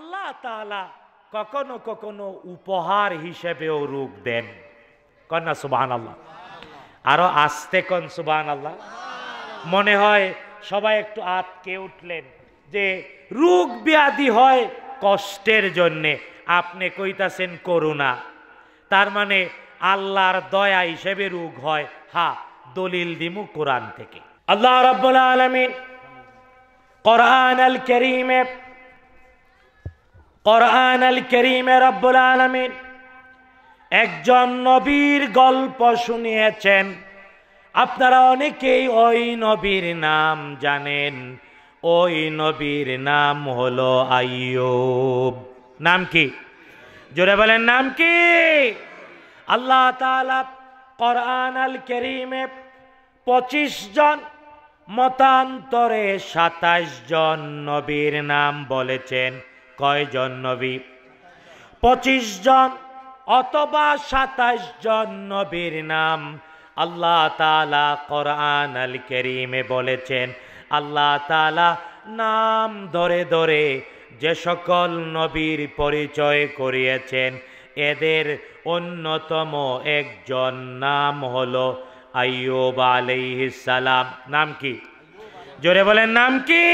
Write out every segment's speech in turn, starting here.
আল্লাহ তালা কখনো কখনো উপহার হিসেবেও রূপ দেন কন্যা সুবাহ আল্লাহ আরো আসতে কন সুবাহ আল্লাহ মনে হয় সবাই একটু আতকে উঠলেন যে রোগ ব্যাধি হয় কষ্টের জন্যে আপনি কইতাছেন করুণা তার মানে আল্লাহর দয়া হিসেবে রোগ হয় হা দলিল দিমু কোরআন থেকে আল্লাহ রব্বুল আলমিন কোরআন আল করিমে কোরআন আল করিমে রব্বুল আলমিন একজন নবীর গল্প শুনিয়েছেন আপনারা অনেকেই ওই নবীর নাম জানেন ওই নবীর নাম হলো আইয়ুব নাম কি জোরে বলেন নাম কি আল্লাহ তালা কোরআন আল করিমে পঁচিশ জন মতান্তরে সাতাশ জন নবীর নাম বলেছেন কয়জন নবী পঁচিশ জন অথবা সাতাশ জন নবীর নাম আল্লাহ তালা কোরআন আল করিমে বলেছেন আল্লাহ তালা নাম ধরে ধরে যে সকল নবীর পরিচয় করিয়েছেন এদের অন্যতম একজন নাম হল আইয়ুব আলাইহিসালাম নাম কি জোরে বলেন নাম কি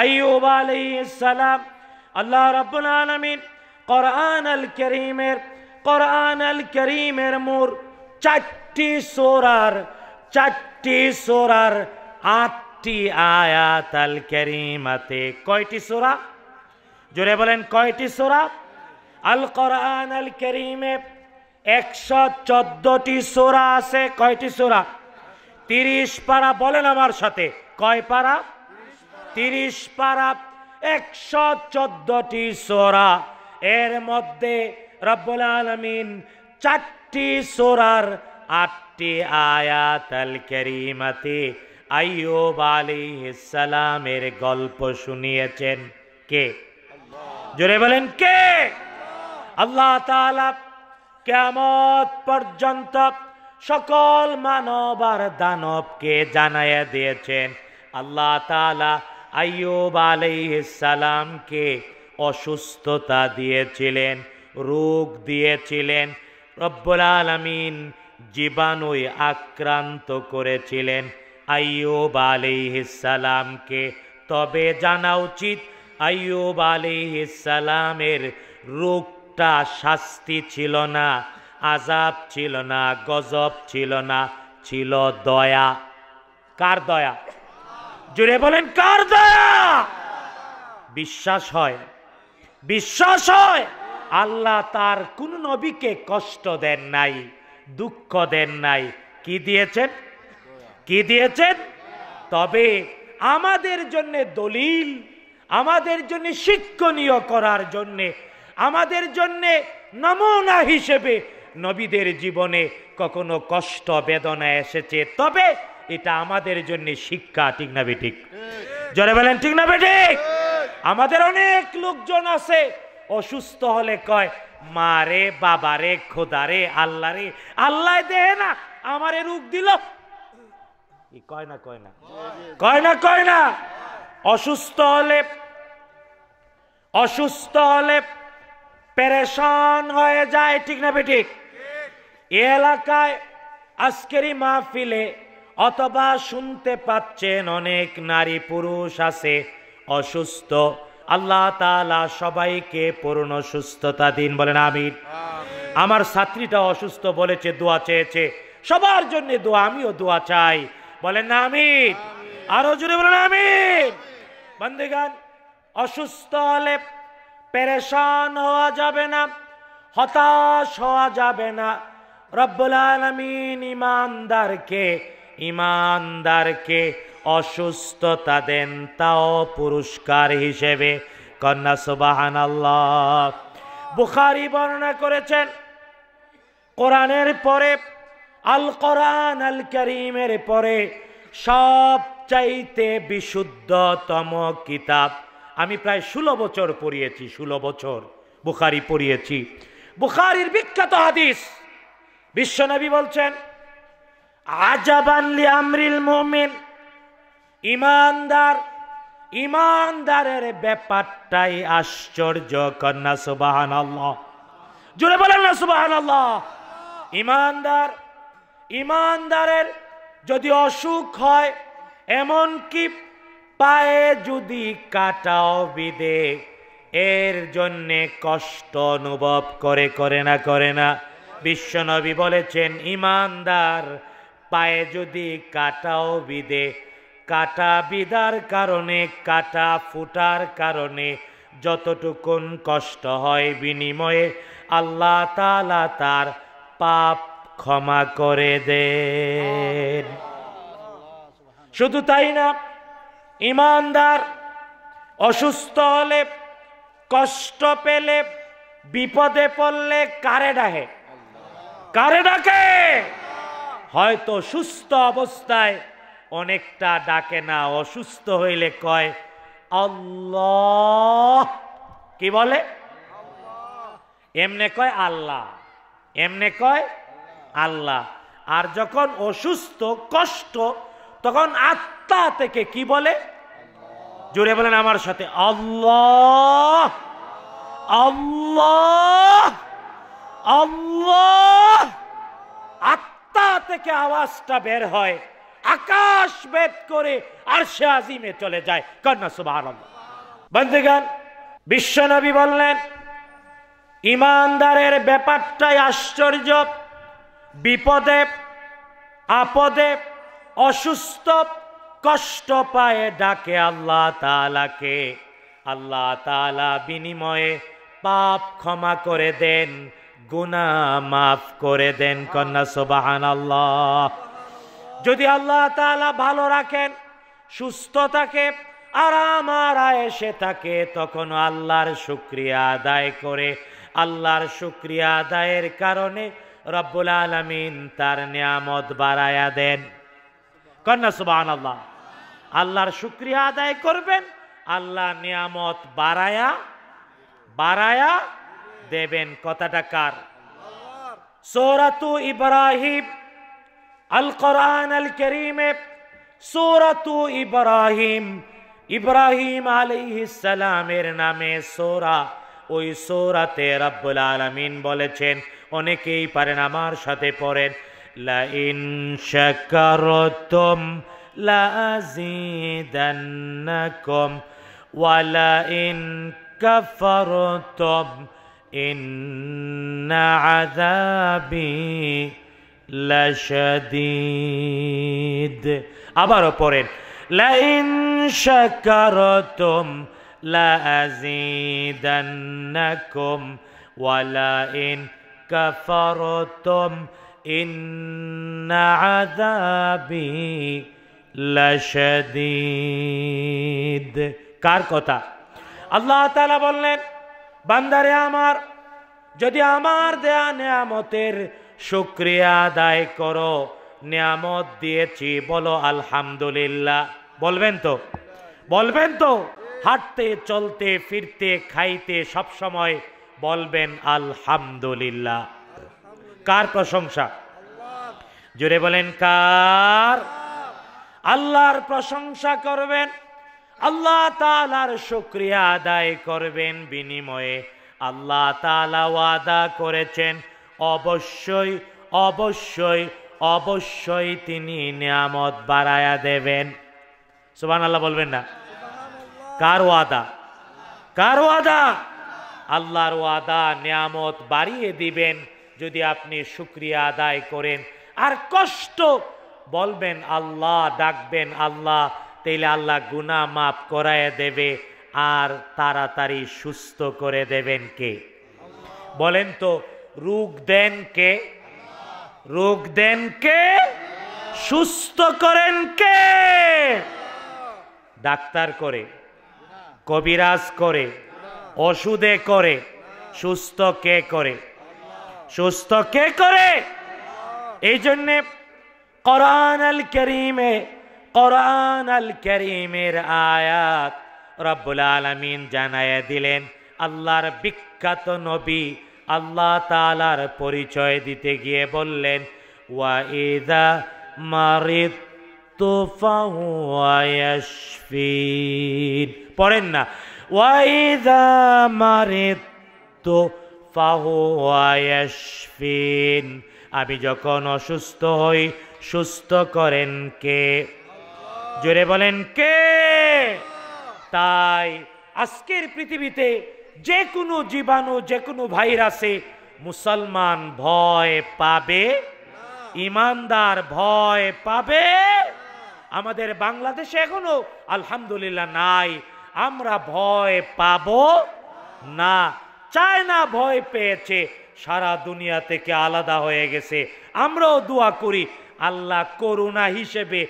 আইয়ুব আলাইহিসসালাম আল্লাহ রাব্বুল আলমিন কোরআন আল করিমের কোরআন আল করিমের মোর চারটি সোরার চারটি সোরার আটটি আয়াত আল করিমাতে কয়টি সোরা জোরে বলেন কয়টি সোরা আল কোরআন আল করিমে একশো চোদ্দটি সোরা আছে কয়টি সোরা তিরিশ পারা বলেন আমার সাথে কয় পারা তিরিশ পারা একশো চোদ্দটি সোরা এর মধ্যে রব্বুল আলমিন চারটি সোরার আটটি আয়াত আল করিমাতে আইয়ুব সালামের গল্প শুনিয়েছেন কে জোরে বলেন কে আল্লাহ তাআলা কেমত পর্যন্ত সকল মানব আর দানবকে জানাইয়া দিয়েছেন আল্লাহ তাআলা আইয়ুব আলাইসালামকে অসুস্থতা দিয়েছিলেন রোগ দিয়েছিলেন রব্বুল আলমিন জীবাণুই আক্রান্ত করেছিলেন আইয়ুব আলাইসালামকে তবে জানা উচিত আইয়ুব আলাইসালামের রোগটা শাস্তি ছিল না আজাব ছিল না গজব ছিল না ছিল দয়া কার দয়া জুড়ে বলেন কার দয়া বিশ্বাস হয় বিশ্বাস হয় আল্লাহ তার কোন নবীকে কষ্ট দেন নাই দুঃখ দেন নাই কি দিয়েছেন কি দিয়েছেন তবে আমাদের জন্য দলিল আমাদের জন্য শিক্ষণীয় করার জন্যে আমাদের জন্যে নমুনা হিসেবে নবীদের জীবনে কখনো কষ্ট বেদনা এসেছে তবে এটা আমাদের জন্য শিক্ষা ঠিক না বেঠিক জরে বলেন ঠিক না বেঠিক আমাদের অনেক লোকজন আছে অসুস্থ হলে কয় মারে বাবারে খোদারে আল্লাহরে আল্লাহ দেহে না আমারে রূপ দিল কয় না কয় না কয় না কয় না অসুস্থ হলে অসুস্থ হলে পেরেশান হয়ে যায় ঠিক না বেঠিক এ এলাকায় আজকেরই মাহফিলে অথবা শুনতে পাচ্ছেন অনেক নারী পুরুষ আছে অসুস্থ আল্লাহ তালা সবাইকে পূর্ণ সুস্থতা দিন বলেন আমির আমার ছাত্রীটা অসুস্থ বলেছে দোয়া চেয়েছে সবার জন্য দোয়া আমিও দোয়া চাই বলেন না আমির আরো জুড়ে বলেন আমির বন্দেগান অসুস্থ হলে পেরেশান হওয়া যাবে না হতাশ হওয়া যাবে না রব্বুল আলমিন ইমানদারকে ইমানদারকে অসুস্থতা দেন তাও পুরস্কার হিসেবে কন্যা সুবাহান আল্লাহ বুখারি বর্ণনা করেছেন কোরআনের পরে আল কোরআন আল করিমের পরে সবচাইতে বিশুদ্ধতম কিতাব আমি প্রায় ষোলো বছর পড়িয়েছি ষোলো বছর বুখারি পড়িয়েছি বুখারির বিখ্যাত হাদিস বিশ্বনবী বলছেন আজাবাল্লি আমরিল মোমেন ইমানদার ইমানদারের ব্যাপারটাই আশ্চর্য কন্যা সুবাহান জুড়ে বলেন না সুবাহান ইমানদার ইমানদারের যদি অসুখ হয় এমন কি পায়ে যদি কাটাও বিদে এর জন্যে কষ্ট অনুভব করে করে না করে না বিশ্বনবী বলেছেন ইমানদার পায়ে যদি কাটাও বিদে কাটা বিদার কারণে কাটা ফুটার কারণে যতটুকুন কষ্ট হয় বিনিময়ে আল্লাহ তালা তার পাপ ক্ষমা করে দে শুধু তাই না ইমানদার অসুস্থ হলে কষ্ট পেলে বিপদে পড়লে কারে ডাহে কারে ডাকে হয়তো সুস্থ অবস্থায় অনেকটা ডাকে না অসুস্থ হইলে কয় আল্লাহ কি বলে এমনে কয় আল্লাহ এমনে কয় আল্লাহ আর যখন অসুস্থ কষ্ট তখন আত্মা থেকে কি বলে জোরে বলেন আমার সাথে আল্লাহ আল্লাহ আল্লাহ আত্মা আত্মা থেকে আওয়াজটা বের হয় আকাশ বেদ করে আর সে আজিমে চলে যায় কন্যা সুবাহ বন্ধুগান বিশ্বনবী বললেন ইমানদারের ব্যাপারটাই আশ্চর্য বিপদে আপদে অসুস্থ কষ্ট পায় ডাকে আল্লাহ তালাকে আল্লাহ তালা বিনিময়ে পাপ ক্ষমা করে দেন গুনা মাফ করে দেন কন্যা সোবাহান আল্লাহ যদি আল্লাহ তালা ভালো রাখেন সুস্থ থাকে আরাম আর আয়েসে থাকে তখন আল্লাহর শুক্রিয়া আদায় করে আল্লাহর শুক্রিয়া আদায়ের কারণে রব্বুল আলমিন তার নিয়ামত বাড়ায়া দেন কন্যা সুবাহান আল্লাহ আল্লাহর শুক্রিয়া আদায় করবেন আল্লাহ নিয়ামত বাড়ায়া বাড়ায়া দেবেন কথাটা কার সৌরাতু ইব্রাহিম আল কোরআন আল করিমে সৌরাতু ইব্রাহিম ইব্রাহিম নামে সোরা ওই সোরাতে রব্বুল আলমিন বলেছেন অনেকেই পারেন আমার সাথে পড়েন লাইন শাকারতুম লাজিদান্নাকুম ওয়ালাইন কাফারতুম إن عذابي لشديد আবারও পড়েন لئن شكرتم لأزيدنكم ولئن كفرتم إن عذابي لشديد কার কথা আল্লাহ তাআলা বললেন বান্দারে আমার যদি আমার দেয়া নেয়ামতের শুক্রিয়া আদায় করো নিয়ামত দিয়েছি বলো আলহামদুলিল্লাহ বলবেন তো বলবেন তো হাঁটতে চলতে ফিরতে খাইতে সবসময় বলবেন আলহামদুলিল্লাহ কার প্রশংসা জুড়ে বলেন কার আল্লাহর প্রশংসা করবেন আল্লাহ তালার শুক্রিয়া আদায় করবেন বিনিময়ে আল্লাহ তালা ওয়াদা করেছেন অবশ্যই অবশ্যই অবশ্যই তিনি নিয়ামত বাড়ায়া দেবেন সুবান আল্লাহ বলবেন না কার ওয়াদা কার ওয়াদা আল্লাহর ওয়াদা নিয়ামত বাড়িয়ে দিবেন যদি আপনি শুক্রিয়া আদায় করেন আর কষ্ট বলবেন আল্লাহ ডাকবেন আল্লাহ তাইলে আল্লাহ গুনা মাফ করায় দেবে আর তাড়াতাড়ি সুস্থ করে দেবেন কে বলেন তো রোগ দেন কে রোগ দেন কে সুস্থ করেন কে ডাক্তার করে কবিরাজ করে ওষুধে করে সুস্থ কে করে সুস্থ কে করে এই জন্যে করিমে কোরআন আল করিমের আয়াত রব্বুল আলমিন জানাইয়া দিলেন আল্লাহর বিখ্যাত নবী আল্লাহ তালার পরিচয় দিতে গিয়ে বললেন ওয়াইদা মারিদ পড়েন না ওয়াইদা মারিদ তো আমি যখন অসুস্থ হই সুস্থ করেন কে জোরে বলেন কে তাই আজকের পৃথিবীতে যে কোনো জীবাণু যে কোনো ভাইরাসে মুসলমান ভয় পাবে ইমানদার ভয় পাবে আমাদের বাংলাদেশে এখনো আলহামদুলিল্লাহ নাই আমরা ভয় পাব না চায়না ভয় পেয়েছে সারা দুনিয়া থেকে আলাদা হয়ে গেছে আমরাও দোয়া করি আল্লাহ করুণা হিসেবে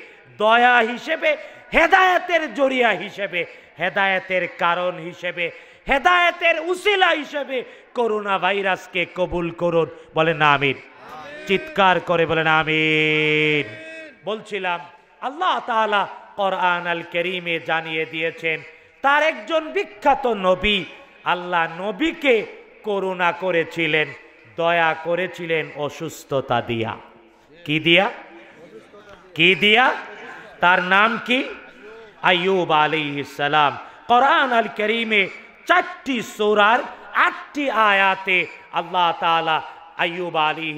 দয়া হিসেবে হেদায়তের জরিয়া হিসেবে হেদায়তের কারণ হিসেবে হেদায়তের উসিলা হিসেবে করোনা ভাইরাসকে কবুল করুন বলেন না আমিন চিৎকার করে বলেন আমিন বলছিলাম আল্লাহ তালা কোরআন আল করিমে জানিয়ে দিয়েছেন তার একজন বিখ্যাত নবী আল্লাহ নবীকে করুণা করেছিলেন দয়া করেছিলেন অসুস্থতা দিয়া কি দিয়া কি দিয়া তার নাম কি আয়ুব আলী কোরআন আল করিমে চারটি সোরার আটটি আয়াতে আল্লাহ তালা আয়ুব আলী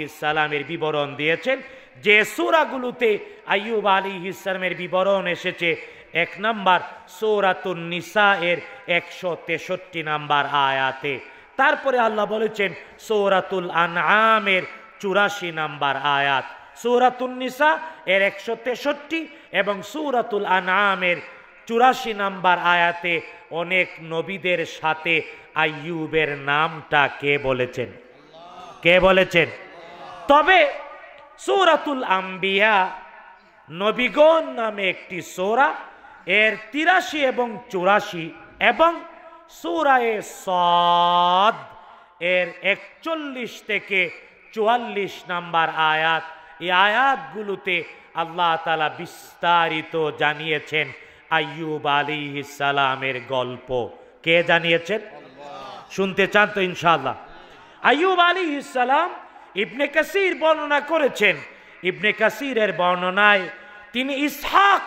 বিবরণ দিয়েছেন যে সোরাগুলোতে আয়ুব আলী ইসলামের বিবরণ এসেছে এক নম্বর সৌরাতুন নিসা এর একশো তেষট্টি নাম্বার আয়াতে তারপরে আল্লাহ বলেছেন সৌরাতুল আনামের চুরাশি নাম্বার আয়াত সুরাতুন্নিসা এর একশো তেষট্টি এবং সুরাতুল আনামের চুরাশি নাম্বার আয়াতে অনেক নবীদের সাথে আইয়ুবের নামটা কে বলেছেন কে বলেছেন তবে সৌরাতুল আম্বিয়া নবীগণ নামে একটি সোরা এর তিরাশি এবং চুরাশি এবং সৌরায়ে সদ এর একচল্লিশ থেকে চুয়াল্লিশ নাম্বার আয়াত এই আয়াতগুলোতে আল্লাহ তালা বিস্তারিত জানিয়েছেন আইয়ুব আলী ইসালামের গল্প কে জানিয়েছেন শুনতে চান তো ইনশাল্লাহ আয়ুব আলী ইসালাম ইবনে কাসির বর্ণনা করেছেন ইবনে কাসিরের বর্ণনায় তিনি ইসহাক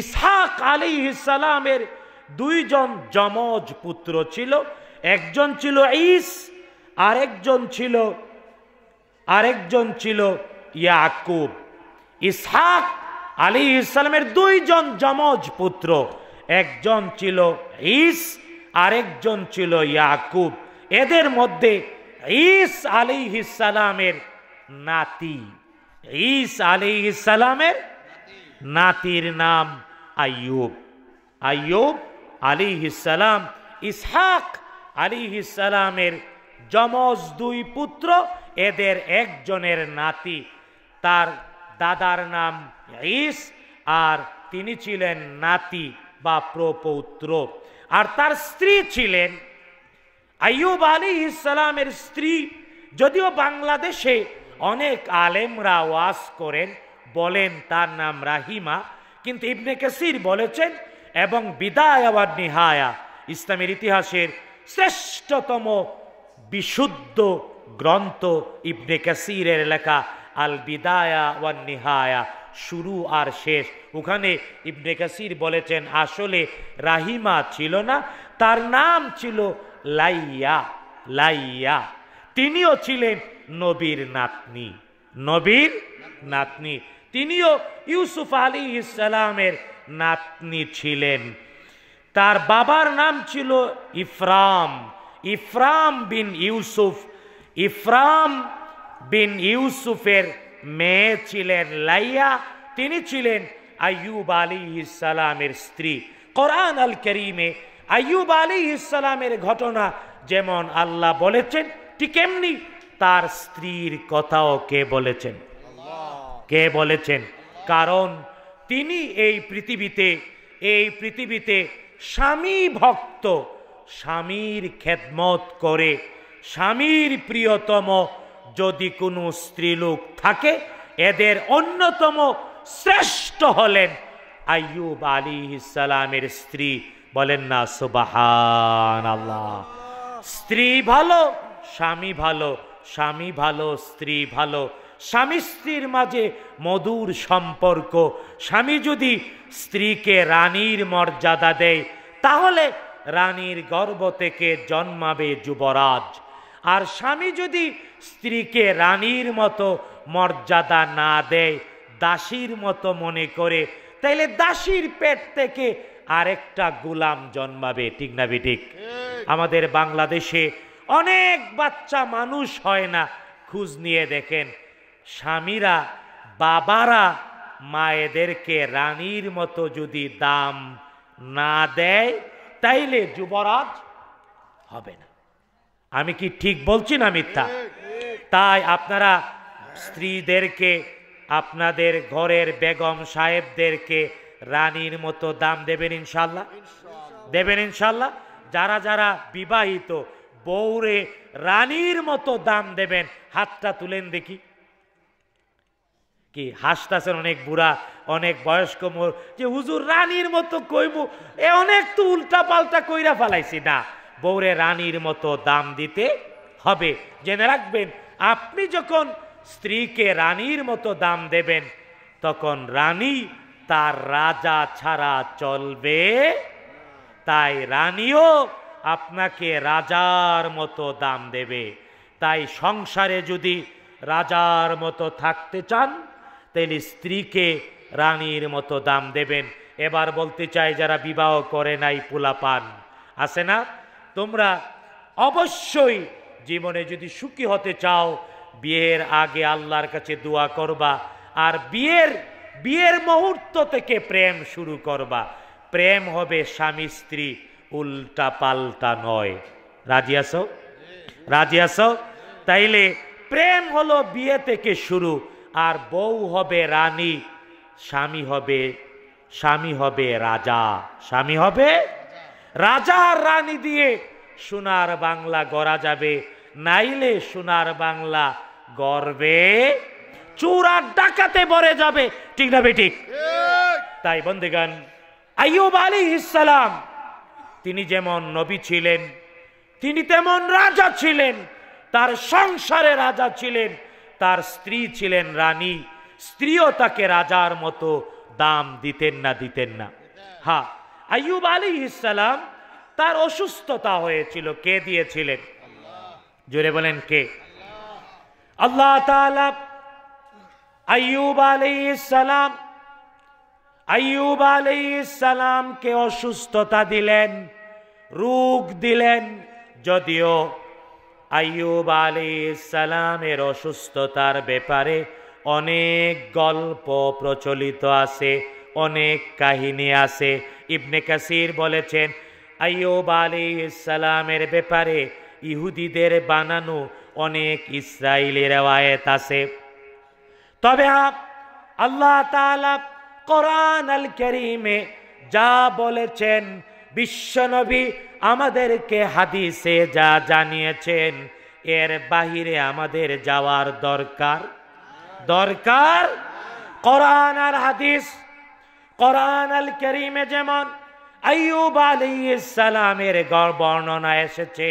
ইসহাক আলী ইসালামের দুইজন যমজ পুত্র ছিল একজন ছিল ইস আরেকজন ছিল আরেকজন ছিল ইয়াকুব ইসহাক আলী ইসলামের দুইজন যমজ পুত্র একজন ছিল ইস আরেকজন ছিল ইয়াকুব এদের মধ্যে ইস আলী ইসালামের নাতি ইস আলী ইসালামের নাতির নাম আয়ুব আয়ুব আলী ইসালাম ইসহাক আলী ইসালামের যমজ দুই পুত্র এদের একজনের নাতি তার দাদার নাম ইস আর তিনি ছিলেন নাতি বা প্রপৌত্র আর তার স্ত্রী ছিলেন আইয়ুব আলী ইসলামের স্ত্রী যদিও বাংলাদেশে অনেক আলেমরা ওয়াস করেন বলেন তার নাম রাহিমা কিন্তু ইবনে কাসির বলেছেন এবং বিদায় আবার নিহায়া ইসলামের ইতিহাসের শ্রেষ্ঠতম বিশুদ্ধ গ্রন্থ ইবনে কাসিরের লেখা আল বিদায়া ওয়ান নিহায়া শুরু আর শেষ ওখানে ইবনে কাসির বলেছেন আসলে রাহিমা ছিল না তার নাম ছিল লাইয়া লাইয়া তিনিও ছিলেন নবীর নাতনি নবীর নাতনি তিনিও ইউসুফ আলী ইসালামের নাতনি ছিলেন তার বাবার নাম ছিল ইফরাম ইফরাম বিন ইউসুফ ইফরাম বিন ইউসুফের মেয়ে ছিলেন লাইয়া তিনি ছিলেন আয়ুব আলী ইসালামের স্ত্রী কোরআন আল করিমে আয়ুব আলী ইসালামের ঘটনা যেমন আল্লাহ বলেছেন ঠিক এমনি তার স্ত্রীর কথাও কে বলেছেন কে বলেছেন কারণ তিনি এই পৃথিবীতে এই পৃথিবীতে স্বামী ভক্ত স্বামীর খেদমত করে স্বামীর প্রিয়তম যদি কোনো স্ত্রীলোক থাকে এদের অন্যতম শ্রেষ্ঠ হলেন আইয়ুব আলী ইসালামের স্ত্রী বলেন না সুবাহান আল্লাহ স্ত্রী ভালো স্বামী ভালো স্বামী ভালো স্ত্রী ভালো স্বামী স্ত্রীর মাঝে মধুর সম্পর্ক স্বামী যদি স্ত্রীকে রানীর মর্যাদা দেয় তাহলে রানীর গর্ব থেকে জন্মাবে যুবরাজ আর স্বামী যদি স্ত্রীকে রানীর মতো মর্যাদা না দেয় দাসীর মতো মনে করে তাইলে দাসীর পেট থেকে আরেকটা গুলাম জন্মাবে ঠিক না বেঠিক আমাদের বাংলাদেশে অনেক বাচ্চা মানুষ হয় না খুঁজ নিয়ে দেখেন স্বামীরা বাবারা মায়েদেরকে রানীর মতো যদি দাম না দেয় তাইলে যুবরাজ হবে না আমি কি ঠিক বলছি না মিথ্যা তাই আপনারা স্ত্রীদেরকে আপনাদের ঘরের বেগম সাহেবদেরকে রানীর মতো দাম দেবেন ইনশাল্লাহ দেবেন ইনশাল্লাহ যারা যারা বিবাহিত বৌরে রানীর মতো দাম দেবেন হাতটা তুলেন দেখি কি হাসতাছেন অনেক বুড়া অনেক বয়স্ক মোর যে হুজুর রানীর মতো কইবু এ অনেক তো উল্টা পাল্টা কইরা ফালাইছি না বৌরে রানীর মতো দাম দিতে হবে জেনে রাখবেন আপনি যখন স্ত্রীকে রানীর মতো দাম দেবেন তখন রানী তার রাজা ছাড়া চলবে তাই রানীও আপনাকে রাজার মতো দাম দেবে তাই সংসারে যদি রাজার মতো থাকতে চান তাহলে স্ত্রীকে রানীর মতো দাম দেবেন এবার বলতে চাই যারা বিবাহ করে নাই পোলা পান আছে না তোমরা অবশ্যই জীবনে যদি সুখী হতে চাও বিয়ের আগে আল্লাহর কাছে দোয়া করবা আর বিয়ের বিয়ের মুহূর্ত থেকে প্রেম শুরু করবা প্রেম হবে স্বামী স্ত্রী উল্টা পাল্টা নয় রাজি আসো রাজি আসো তাইলে প্রেম হলো বিয়ে থেকে শুরু আর বউ হবে রানী স্বামী হবে স্বামী হবে রাজা স্বামী হবে রাজা রানী দিয়ে সোনার বাংলা গড়া যাবে নাইলে সোনার বাংলা গর্বে চূড়া ডাকাতে ভরে যাবে ঠিক না বেটি তাই বন্দেগান আইয়ুব আলী ইসালাম তিনি যেমন নবী ছিলেন তিনি তেমন রাজা ছিলেন তার সংসারে রাজা ছিলেন তার স্ত্রী ছিলেন রানী স্ত্রীও তাকে রাজার মতো দাম দিতেন না দিতেন না হা আইয়ুব আলী ইসালাম তার অসুস্থতা হয়েছিল কে দিয়েছিলেন জোরে বলেন কে আল্লাহ আয়ুব সালাম আয়ুব সালামকে অসুস্থতা দিলেন রোগ দিলেন যদিও আয়ুব সালামের অসুস্থতার ব্যাপারে অনেক গল্প প্রচলিত আছে অনেক কাহিনী আছে ইবনে কাসির বলেছেন আয়ুব সালামের ব্যাপারে ইহুদিদের বানানো অনেক ইসরায়েলের রেওয়ায়েত আছে তবে আল্লাহ তাআলা কোরআন আল করিমে যা বলেছেন বিশ্বনবী আমাদেরকে হাদিসে যা জানিয়েছেন এর বাহিরে আমাদের যাওয়ার দরকার দরকার কোরআন আর হাদিস কোরআন আল করিমে যেমন আইয়ুব আলী ইসালামের বর্ণনা এসেছে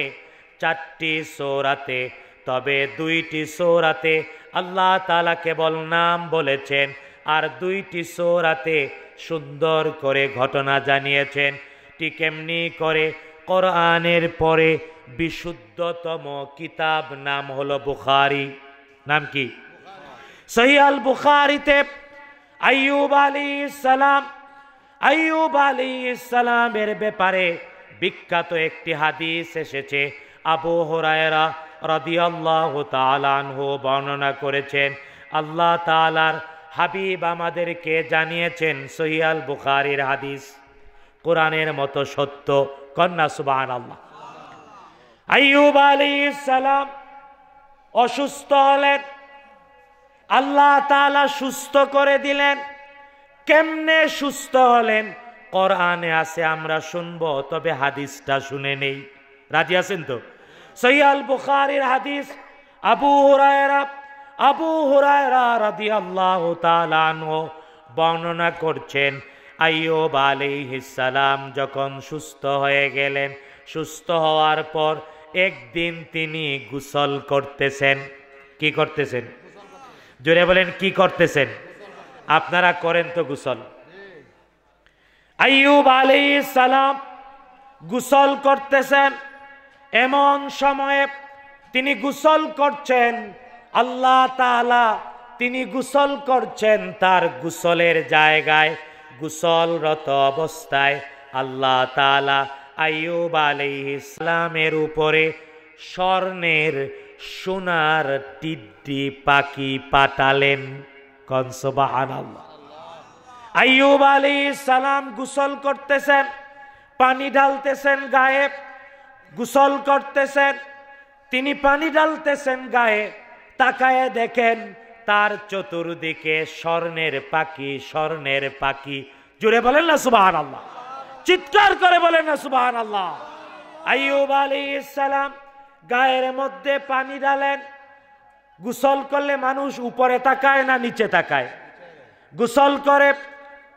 চারটি সোরাতে তবে দুইটি সোরাতে আল্লাহ তালা কেবল নাম বলেছেন আর দুইটি সোরাতে সুন্দর করে ঘটনা জানিয়েছেন ঠিক এমনি করে কোরআনের পরে বিশুদ্ধতম কিতাব নাম হল বুখারি নাম কি সহিয়াল বুখারিতে আইব আলী ইসালাম আইব আলী ইসালামের ব্যাপারে বিখ্যাত একটি হাদিস এসেছে আবু হরায়রা রদিয়াল্লাহ তালানহ বর্ণনা করেছেন আল্লাহ তালার হাবিব আমাদেরকে জানিয়েছেন সহিয়াল বুখারির হাদিস কোরআনের মতো সত্য কন্যা সুবান আল্লাহ আইয়ুব আলী সালাম অসুস্থ হলেন আল্লাহ তালা সুস্থ করে দিলেন কেমনে সুস্থ হলেন কোরআনে আছে আমরা শুনবো তবে হাদিসটা শুনে নেই রাজি আছেন তো সৈয়াল বুখারির হাদিস আবু হুরায়রা আবু হুরায়রা রাদি আল্লাহ তালানহ বর্ণনা করছেন আইয়ুব সালাম যখন সুস্থ হয়ে গেলেন সুস্থ হওয়ার পর একদিন তিনি গুসল করতেছেন কি করতেছেন জোরে বলেন কি করতেছেন আপনারা করেন তো গুসল আইয়ুব সালাম গুসল করতেছেন এমন সময়ে তিনি গুসল করছেন আল্লাহ তালা তিনি গুসল করছেন তার গুসলের জায়গায় গুসলরত অবস্থায় আল্লাহ তালা আইব আলি ইসলামের উপরে স্বর্ণের সোনার টিড্ডি পাখি পাতালেন কনসবাহান আইব আলি সালাম গুসল করতেছেন পানি ঢালতেছেন গায়েব গোসল করতেছেন তিনি পানি ডালতেছেন গায়ে তাকায় দেখেন তার চতুর্দিকে স্বর্ণের পাখি স্বর্ণের পাখি জুড়ে বলেন না সুবাহান আল্লাহ চিৎকার করে বলেন না সুবাহান আল্লাহ আইব আলী ইসালাম গায়ের মধ্যে পানি ডালেন গোসল করলে মানুষ উপরে তাকায় না নিচে তাকায় গোসল করে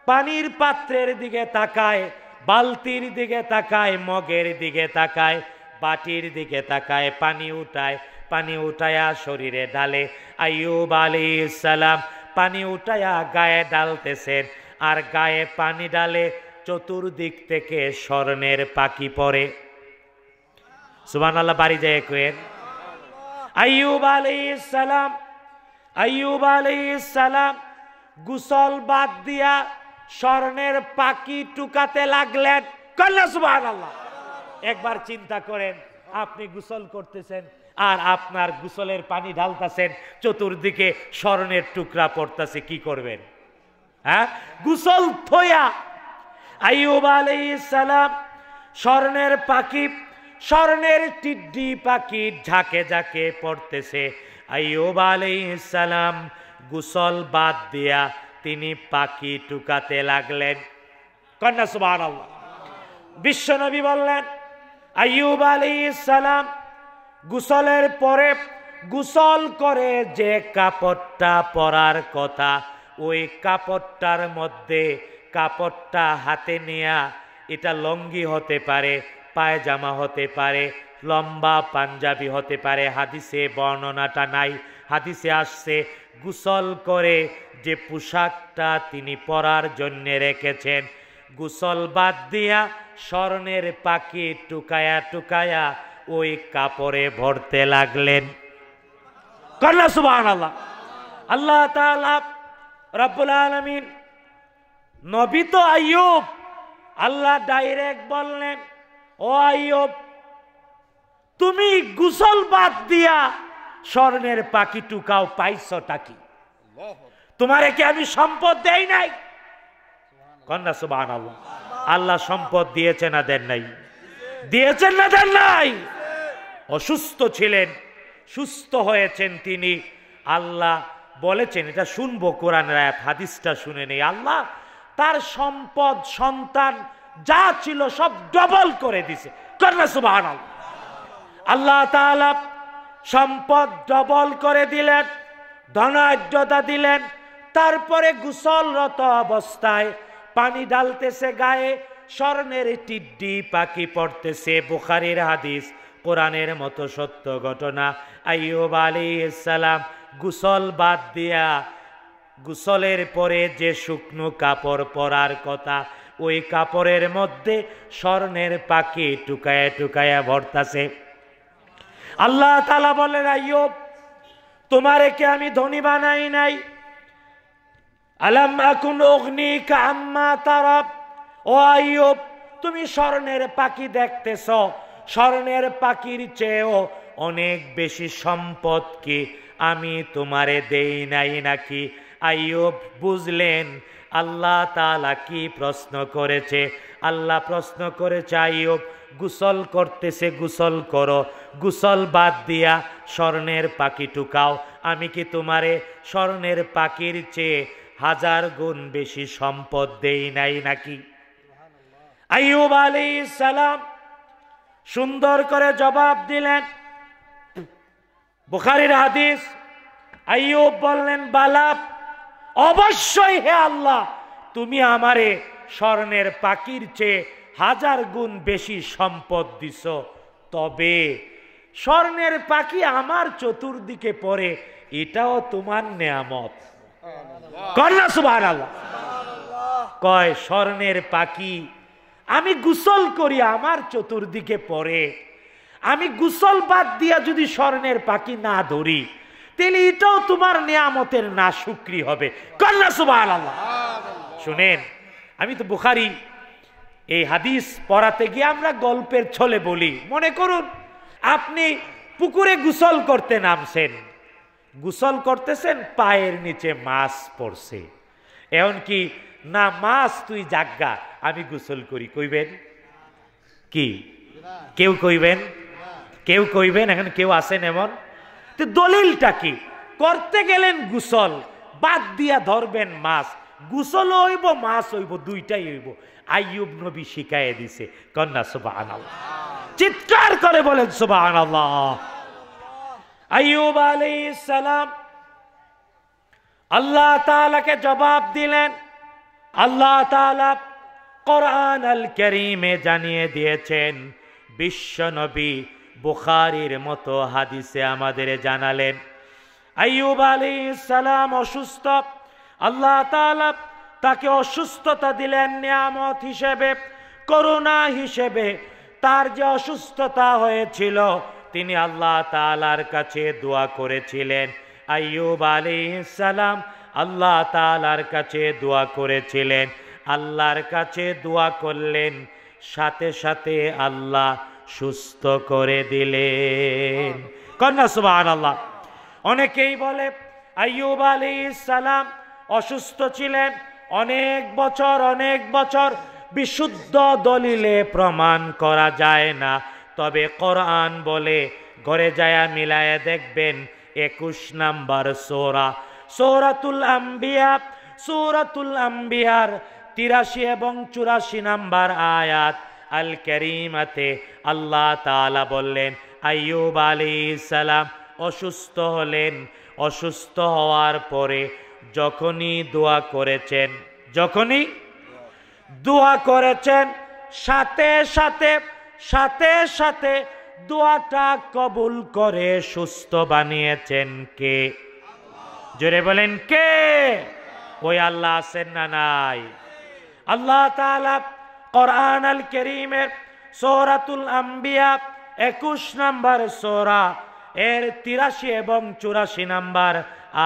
পানির পাত্রের দিকে তাকায় বালতির দিকে তাকায় মগের দিকে তাকায় বাটির দিকে তাকায় পানি উঠায় পানি উঠায়া শরীরে ডালে আইয়ুব আলী সালাম পানি উঠায়া গায়ে ডালতেছেন আর গায়ে পানি ডালে চতুর্দিক থেকে স্বর্ণের পাখি পরে সুবানাল্লাহ বাড়ি যায় কেন আইয়ুব আলী সালাম আইয়ুব আলী সালাম গুসল বাদ দিয়া স্বর্ণের পাখি টুকাতে লাগলেন কল্যাণ আল্লাহ একবার চিন্তা করেন আপনি গোসল করতেছেন আর আপনার গুসলের পানি ঢালতাছেন চতুর্দিকে স্বর্ণের টুকরা পড়তেছে কি করবেন হ্যাঁ গুসল থয়া আইব আলাই সালাম স্বর্ণের পাখি স্বর্ণের টিড্ডি পাখি ঝাঁকে ঝাঁকে পড়তেছে আইব আলাই সালাম বাদ দিয়া তিনি পাখি টুকাতে লাগলেন কন্যা সুবাহ বিশ্বনবী বললেন আইব আলী ইসালাম গুসলের পরে গুসল করে যে কাপড়টা পরার কথা ওই কাপড়টার মধ্যে কাপড়টা হাতে নেয়া এটা লঙ্গি হতে পারে পায়জামা হতে পারে লম্বা পাঞ্জাবি হতে পারে হাদিসে বর্ণনাটা নাই হাদিসে আসছে গুসল করে যে পোশাকটা তিনি পরার জন্যে রেখেছেন গুসল বাদ দিয়া স্বর্ণের পাখি টুকায়া টুকায়া ওই কাপড়ে ভরতে লাগলেন কন্যা সুবাহ আল্লাহ আল্লাহ রব্বুল আলমিন নবী তো আয়ুব আল্লাহ ডাইরেক্ট বললেন ও আয়ুব তুমি গুসল বাদ দিয়া স্বর্ণের পাখি টুকাও পাইছ টাকি তোমারে কি আমি সম্পদ দেই নাই কন্যা সুবাহ আল্লাহ সম্পদ দিয়েছে না দেন নাই দিয়েছেন না দেন নাই অসুস্থ ছিলেন সুস্থ হয়েছেন তিনি আল্লাহ বলেছেন এটা শুনবো কোরআন রায়াত হাদিসটা শুনে নেই আল্লাহ তার সম্পদ সন্তান যা ছিল সব ডবল করে দিছে কন্যা সুবাহ আল্লাহ তালা সম্পদ ডবল করে দিলেন ধনাঢ্যতা দিলেন তারপরে গুসলরত অবস্থায় পানি ডালতেছে গায়ে স্বর্ণের টিড্ডি পাখি পড়তেছে বুখারির হাদিস কোরআনের মতো সত্য ঘটনা আইব আলী ইসালাম গুসল বাদ দিয়া গুসলের পরে যে শুকনো কাপড় পরার কথা ওই কাপড়ের মধ্যে স্বর্ণের পাখি টুকায়া টুকায়া ভরতাছে আল্লাহ তালা বলেন আইয়ব তোমারে কে আমি ধনী বানাই নাই আলাম আকুন অগ্নি কাম্মা তারব ও আইয়ব তুমি স্বর্ণের পাখি দেখতেছ স্বর্ণের পাখির চেয়েও অনেক বেশি সম্পদ কি আমি তোমারে দেই নাই নাকি আইয়ব বুঝলেন আল্লাহ তালা কি প্রশ্ন করেছে আল্লাহ প্রশ্ন করে চাইও গুসল করতেছে গুসল করো গুসল বাদ দিয়া স্বর্ণের পাখি টুকাও আমি কি তোমারে স্বর্ণের পাখির চেয়ে হাজার গুণ বেশি সম্পদ দেই নাই নাকি আইব আলী সালাম সুন্দর করে জবাব দিলেন বুখারির হাদিস আইব বললেন বালাপ অবশ্যই হে আল্লাহ তুমি আমারে স্বর্ণের পাখির চেয়ে হাজার গুণ বেশি সম্পদ দিছ তবে স্বর্ণের পাখি আমার চতুর্দিকে পড়ে এটাও তোমার নেয়ামত কন্যা সুবাহ কয় স্বর্ণের পাখি আমি গুসল করি আমার চতুর্দিকে পড়ে আমি গুসল বাদ দিয়া যদি স্বর্ণের পাখি না ধরি তাহলে এটাও তোমার নিয়ামতের না সুক্রি হবে কন্যা সুবাহ শুনেন আমি তো বুখারি এই হাদিস পড়াতে গিয়ে আমরা গল্পের ছলে বলি মনে করুন আপনি পুকুরে গুসল করতে নামছেন গুসল করতেছেন পায়ের নিচে মাছ পড়ছে এমনকি না মাছ তুই জাগা আমি গোসল করি কইবেন কি কেউ কইবেন কেউ কইবেন এখন কেউ আছেন এমন দলিলটা কি করতে গেলেন গুসল বাদ দিয়া ধরবেন মাছ গুসল হইব মাছ হইব দুইটাই হইব আইব নবী শিখাইয়ে দিছে কন্যা সুবাহ চিৎকার করে বলেন সুবাহ আইব আলী সালাম আল্লাহ তালাকে জবাব দিলেন আল্লাহ তালা কোরআন আল করিমে জানিয়ে দিয়েছেন বিশ্বনবী বুখারির মতো হাদিসে আমাদের জানালেন আইব আলী সালাম অসুস্থ আল্লাহ তাকে অসুস্থতা দিলেন নিয়ামত হিসেবে করুণা হিসেবে তার যে অসুস্থতা হয়েছিল তিনি আল্লাহ তালার কাছে দোয়া করেছিলেন আইয়ুব আলী সালাম আল্লাহ তালার কাছে দোয়া করেছিলেন আল্লাহর কাছে দোয়া করলেন সাথে সাথে আল্লাহ সুস্থ করে দিলেন কন্যা সুবাহ আল্লাহ অনেকেই বলে আইব আলী সালাম অসুস্থ ছিলেন অনেক বছর অনেক বছর বিশুদ্ধ দলিলে প্রমাণ করা যায় না তবে কোরআন বলে ঘরে যায়া মিলায় দেখবেন একুশ নাম্বার সোরা সৌরাতুল আম্বিয়া সৌরাতুল আম্বিয়ার তিরাশি এবং চুরাশি নাম্বার আয়াত আল কেরিমাতে আল্লাহ তালা বললেন আইয়ুব আলী ইসালাম অসুস্থ হলেন অসুস্থ হওয়ার পরে যখনই দোয়া করেছেন যখনই দোয়া করেছেন সাথে সাথে সাথে সাথে দোয়াটা কবুল করে সুস্থ বানিয়েছেন কে জোরে বলেন কে ওই আল্লাহ আছেন না নাই আল্লাহ তাআলা কোরআন আল করিমের সৌরাতুল আম্বিয়া একুশ নাম্বার সোরা এর তিরাশি এবং চুরাশি নাম্বার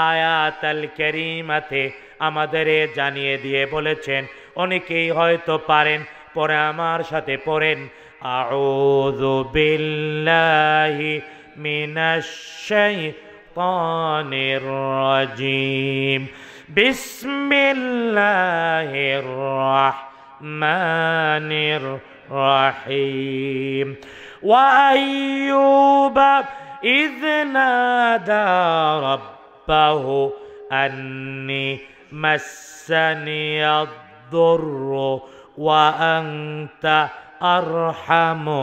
আয়াত আল করিমাতে আমাদের জানিয়ে দিয়ে বলেছেন অনেকেই হয়তো পারেন পরে আমার সাথে পড়েন আউযু বিল্লাহি মিনাশ শাইতানির রাজিম বিসমিল্লাহির রাহমানির الرحمن الرحيم وأيوب إذ نادى ربه أني مسني الضر وأنت أرحم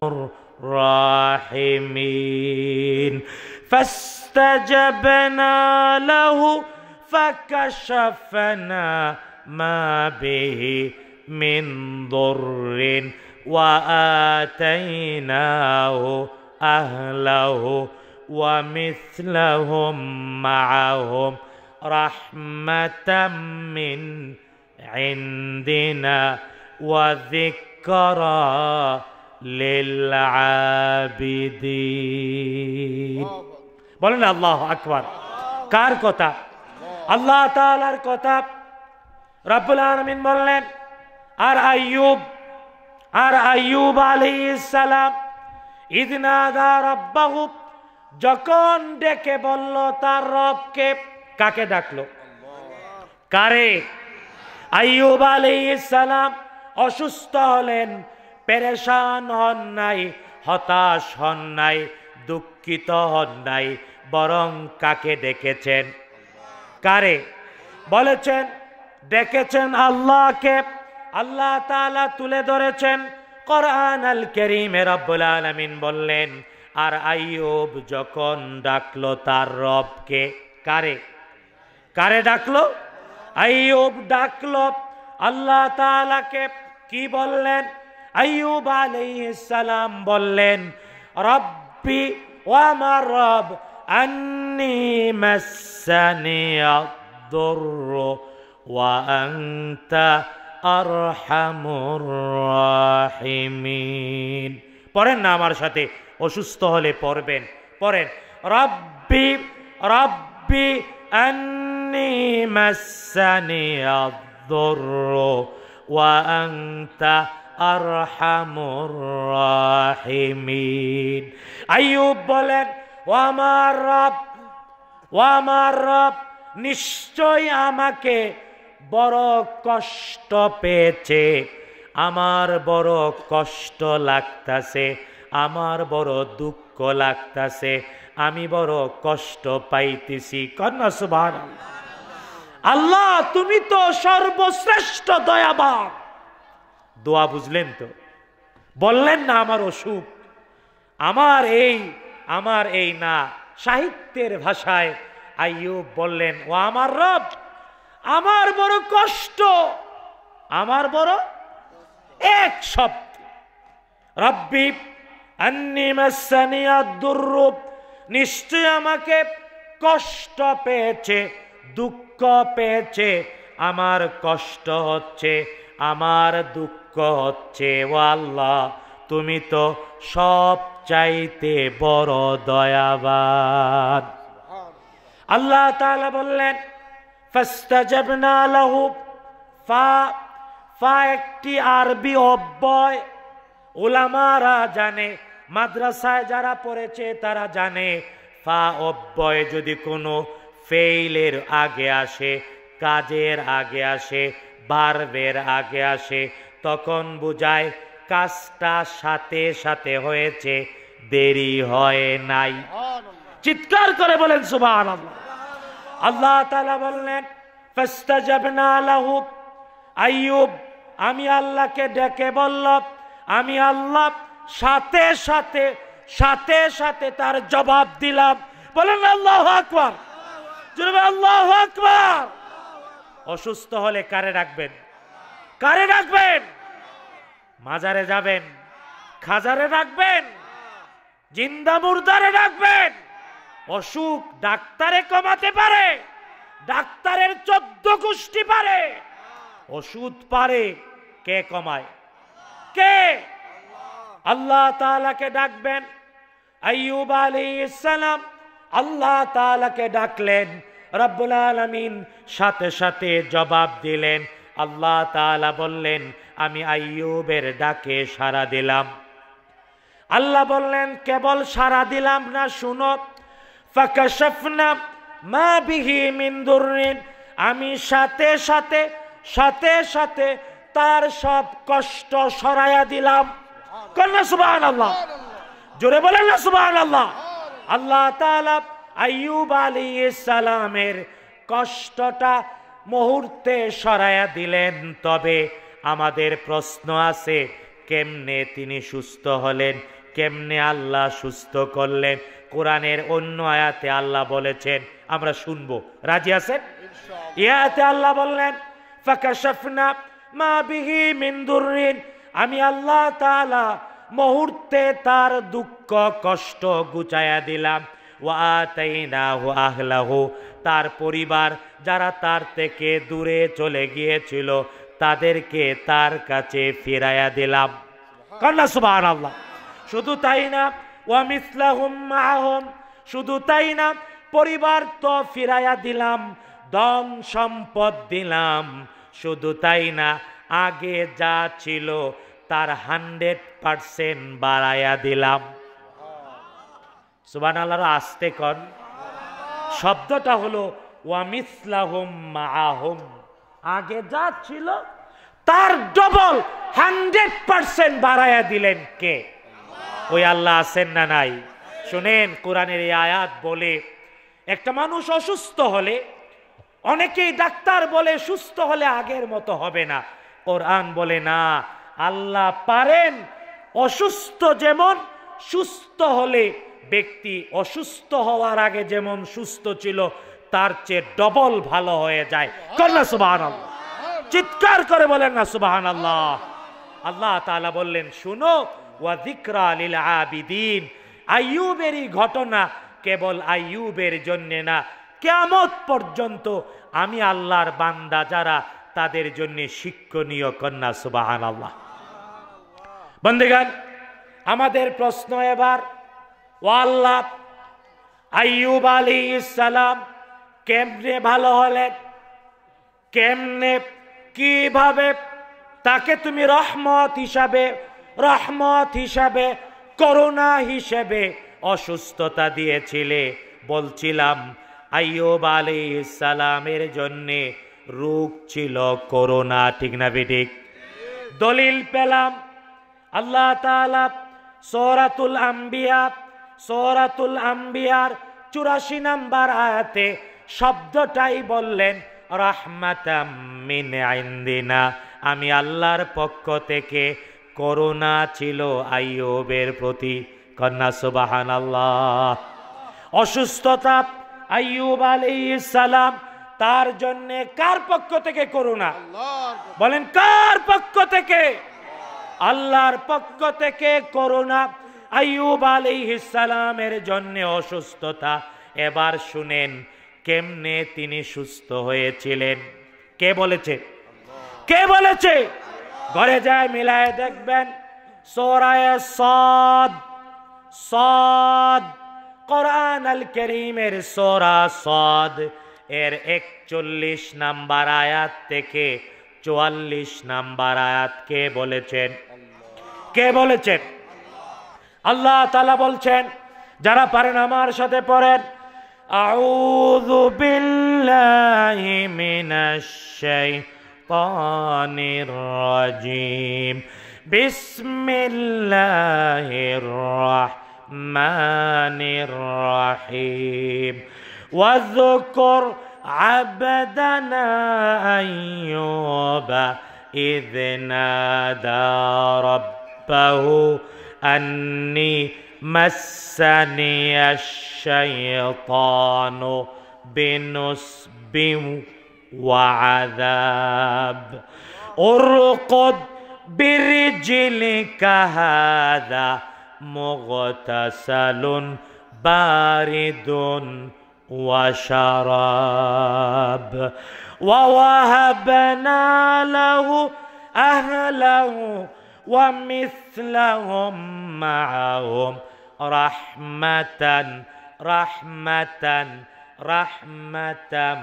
الراحمين فاستجبنا له فكشفنا ما به من ضر واتيناه اهله ومثلهم معهم رحمه من عندنا وذكرى للعابدين বলেন আল্লাহ আকবার কার কথা আল্লাহ তাআলার কথা রব্বুল আলামিন বললেন আর আইয়ুব আর আয়ুব আলাইহিসসালাম ইদনাদা রব্বাহু যখন ডেকে বলল তার রবকে কাকে ডাকলো কারে আইয়ুব আলাইহিসসালাম অসুস্থ হলেন পেরেশান হন নাই হতাশ হন নাই দুঃখিত হন নাই বরং কাকে ডেকেছেন কারে বলেছেন ডেকেছেন আল্লাহকে আল্লাহ তালা তুলে ধরেছেন করান আল কেরিমে রব্বুল আলমিন বললেন আর আইব যখন ডাকলো তার রবকে কারে কারে ডাকলো আইব ডাকলো আল্লাহ তালাকে কি বললেন আইয়ুব সালাম বললেন রব্বি ও আমার রব আন্নি মাসানি ওয়া আনতা আরহামুর রাহিমিন পড়েন না আমার সাথে অসুস্থ হলে পড়বেন পড়েন রাব্বি রব্বি আন্নি মাসানি আদ্দুর ওয়া আনতা আরহামুর রাহিমিন আইয়ুব বলেন ও আমার রব ওয়া আমার রব নিশ্চয় আমাকে বড় কষ্ট পেয়েছে আমার বড় কষ্ট লাগতাছে আমার বড় দুঃখ লাগতাছে আমি বড় কষ্ট পাইতেছি কন্যা আল্লাহ তুমি তো সর্বশ্রেষ্ঠ দয়াবান দোয়া বুঝলেন তো বললেন না আমার অসুখ আমার এই আমার এই না সাহিত্যের ভাষায় আইয়ুব বললেন ও আমার রব আমার বড় কষ্ট আমার বড় এক শব্দ রব্বি নিশ্চয় আমাকে কষ্ট পেয়েছে দুঃখ পেয়েছে আমার কষ্ট হচ্ছে আমার দুঃখ হচ্ছে আল্লাহ তুমি তো সব চাইতে বড় দয়াবান আল্লাহ তালা বললেন ফাস্তাজাবনা লাহু ফা ফা একটি আরবি অব্যয় ওলামারা জানে মাদ্রাসায় যারা পড়েছে তারা জানে ফা অব্যয় যদি কোনো ফেইলের আগে আসে কাজের আগে আসে বার্বের আগে আসে তখন বুঝায় কাজটা সাথে সাথে হয়েছে দেরি হয় নাই চিৎকার করে বলেন সুবাহ আল্লাহ তালা বললেন আইয়ুব আমি আল্লাহকে ডেকে বলল আমি আল্লাহ সাথে সাথে সাথে সাথে তার জবাব দিলাম বলেন আল্লাহ আকবর আল্লাহ আকবর অসুস্থ হলে কারে রাখবেন কারে রাখবেন মাজারে যাবেন খাজারে রাখবেন জিন্দা মুর্দারে রাখবেন অসুখ ডাক্তারে কমাতে পারে ডাক্তারের চোদ্দ গোষ্ঠী পারে ওষুধ পারে কে কমায় কে আল্লাহ তালাকে ডাকবেন আইয়ুব আলী ইসালাম আল্লাহ তালাকে ডাকলেন রব্বুল আলমিন সাথে সাথে জবাব দিলেন আল্লাহ তালা বললেন আমি আইয়ুবের ডাকে সারা দিলাম আল্লাহ বললেন কেবল সারা দিলাম না শুনত ফাকাশাফনা মা বিহীন মিন্দুরিন আমি সাথে সাথে সাথে সাথে তার সব কষ্ট সরাইয়া দিলাম আল্লাহ জোরে বলেন না সুবাহ আল্লাহ আল্লাহ তাআলা আইয়ুব আলাইহিস সালামের কষ্টটা মুহূর্তে সরাইয়া দিলেন তবে আমাদের প্রশ্ন আছে কেমনে তিনি সুস্থ হলেন কেমনে আল্লাহ সুস্থ করলেন কোরআনের অন্য আয়াতে আল্লাহ বলেছেন আমরা শুনবো রাজি আছেন ইয়াতে আল্লাহ বললেন ফাকাশাফনা মা বিহি মিন্দুরিন আমি আল্লাহ তালা মুহূর্তে তার দুঃখ কষ্ট গুচাইয়া দিলাম তার পরিবার যারা তার থেকে দূরে চলে গিয়েছিল তাদেরকে তার কাছে ফিরাইয়া দিলাম কন্যা সুবাহ আল্লাহ শুধু তাই না শুধু তাই না পরিবার তো ফিরাইয়া দিলাম দম সম্পদ দিলাম শুধু তাই না আগে যা ছিল তার হান্ড্রেড পার্সেন্ট বাড়াইয়া দিলাম সুবান আল্লাহ আসতে কন শব্দটা হলো ওয়ামিসলাহুম মাহম আগে যা ছিল তার ডবল হান্ড্রেড পার্সেন্ট বাড়াইয়া দিলেন কে ওই আল্লাহ আছেন না নাই শোনেন কোরআনের এই আয়াত বলে একটা মানুষ অসুস্থ হলে অনেকেই ডাক্তার বলে সুস্থ হলে আগের মতো হবে না কোরআন বলে না আল্লাহ পারেন অসুস্থ যেমন সুস্থ হলে ব্যক্তি অসুস্থ হওয়ার আগে যেমন সুস্থ ছিল তার চেয়ে ডবল ভালো হয়ে যায় কন্যা সুবাহান আল্লাহ চিৎকার করে বলেন না সুবাহান আল্লাহ আল্লাহ তালা বললেন শুনো ওয়াজিকরা আলিল আবিদিন আইয়ুবেরই ঘটনা কেবল আইয়ুবের জন্য না কেমত পর্যন্ত আমি আল্লাহর বান্দা যারা তাদের জন্য শিক্ষণীয় কন্যা সুবাহান আল্লাহ বন্দেগান আমাদের প্রশ্ন এবার ও আল্লাহ আইয়ুব আলী ইসালাম কেমনে ভালো হলেন কেমনে কিভাবে তাকে তুমি রহমত হিসাবে রহমত হিসাবে করোনা হিসেবে অসুস্থতা দিয়েছিলে বলছিলাম আইয়ব আলী ইসালামের জন্যে রোগ ছিল করোনা ঠিক না বেঠিক দলিল পেলাম আল্লাহ তালা সৌরাতুল আম্বিয়া সৌরাতুল আম্বিয়ার চুরাশি নাম্বার আয়াতে শব্দটাই বললেন রাহমাতাম মিনে আইন্দিনা আমি আল্লাহর পক্ষ থেকে করোনা ছিল আইয়বের প্রতি কন্যা সুবাহান আল্লাহ অসুস্থতা আইয়ুব আলী সালাম তার জন্য কার পক্ষ থেকে করুণা বলেন কার পক্ষ থেকে আল্লাহর পক্ষ থেকে করুণা আইয়ুব আলী ইসালামের জন্য অসুস্থতা এবার শুনেন কেমনে তিনি সুস্থ হয়েছিলেন কে বলেছে কে বলেছে ঘরে যায় মিলায় দেখবেন সোরায় সদ সদ কোরআন আল করিমের সোরা সদ এর একচল্লিশ নাম্বার আয়াত থেকে চুয়াল্লিশ নাম্বার আয়াত কে বলেছেন কে বলেছেন আল্লাহ তালা বলছেন যারা পারেন আমার সাথে পড়েন আউদু বিল্লাহি মিনাশ الشيطان الرجيم بسم الله الرحمن الرحيم واذكر عبدنا أيوب إذ نادى ربه أني مسني الشيطان بنسب وعذاب ارقد برجلك هذا مغتسل بارد وشراب ووهبنا له اهله ومثلهم معهم رحمه رحمه رحمة